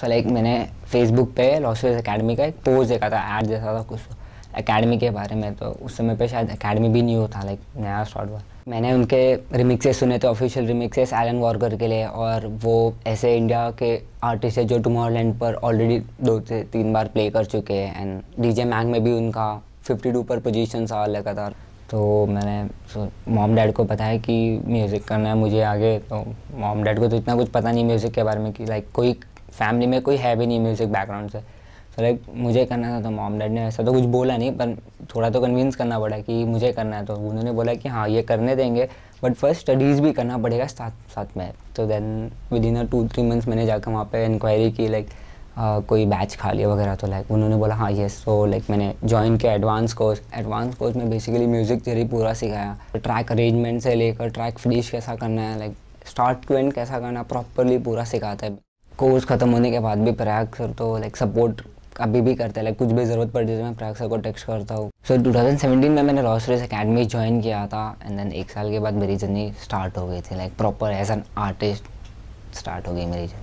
सो like मैंने Facebook पे losses academy का एक पोस्ट देखा था ऐड जैसा था कुछ अकेडमी के बारे में तो उस समय पे शायद अकेडमी भी नहीं होता लाइक नया स्टार्ट हुआ मैंने उनके रिमिक्सेस सुने थे ऑफिशियल रिमिक्सेस एलन वॉर्कर के लिए और वो ऐसे इंडिया के आर्टिस्ट है जो टुमारलैंड पर ऑलरेडी दो से तीन बार प्ले कर चुके हैं एंड डीजे मैंग में भी उनका फिफ्टी टू पर पोजिशन लगा था तो मैंने सो मॉम डैड को पता है कि म्यूज़िक करना है मुझे आगे तो मॉम डैड को तो इतना कुछ पता नहीं म्यूज़िक के बारे में कि लाइक कोई फैमिली में कोई है भी नहीं म्यूज़िक बैकग्राउंड से तो लाइक मुझे करना था तो मॉम डैड ने ऐसा तो कुछ बोला नहीं पर थोड़ा तो कन्विंस करना पड़ा कि मुझे करना है तो उन्होंने बोला कि हाँ ये करने देंगे बट फर्स्ट स्टडीज़ भी करना पड़ेगा साथ साथ में तो then within a two three months मैंने जाकर वहाँ पे इंक्वायरी की लाइक कोई बैच खा लिया वगैरह तो लाइक उन्होंने बोला हाँ ये सो लाइक मैंने ज्वाइन किया एडवांस कोर्स एडवांस कोर्स में बेसिकली म्यूज़िक थेरी पूरा सिखाया ट्रैक तो अरेंजमेंट से लेकर ट्रैक फिनिश कैसा करना है लाइक स्टार्ट टू एंड कैसा करना प्रॉपरली पूरा सिखाता है कोर्स ख़त्म होने के बाद भी प्रयाग सर तो लाइक सपोर्ट अभी भी करते हैं लाइक कुछ भी ज़रूरत पड़ती है तो मैं प्रयाग सर को टेक्स्ट करता हूँ सो so, 2017 में मैंने लॉस रेस अकेडमी ज्वाइन किया था एंड देन एक साल के बाद मेरी जर्नी स्टार्ट हो गई थी like proper as an artist start हो गई मेरी जर्नी